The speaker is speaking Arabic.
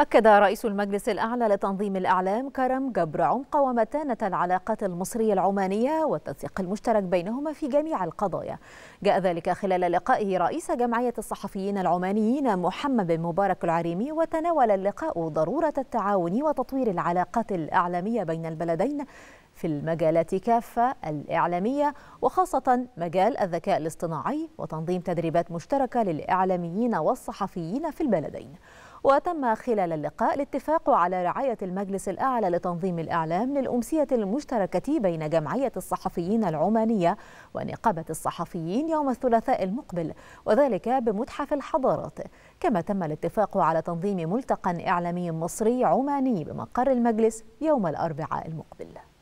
أكد رئيس المجلس الأعلى لتنظيم الأعلام كرم جبر عمق ومتانة العلاقات المصرية العمانية والتنسيق المشترك بينهما في جميع القضايا جاء ذلك خلال لقائه رئيس جمعية الصحفيين العمانيين محمد بن مبارك العريمي وتناول اللقاء ضرورة التعاون وتطوير العلاقات الإعلامية بين البلدين في المجالات كافة الإعلامية وخاصة مجال الذكاء الاصطناعي وتنظيم تدريبات مشتركة للإعلاميين والصحفيين في البلدين وتم خلال اللقاء الاتفاق على رعاية المجلس الأعلى لتنظيم الإعلام للأمسية المشتركة بين جمعية الصحفيين العمانية ونقابة الصحفيين يوم الثلاثاء المقبل وذلك بمتحف الحضارات كما تم الاتفاق على تنظيم ملتقى إعلامي مصري عماني بمقر المجلس يوم الأربعاء المقبل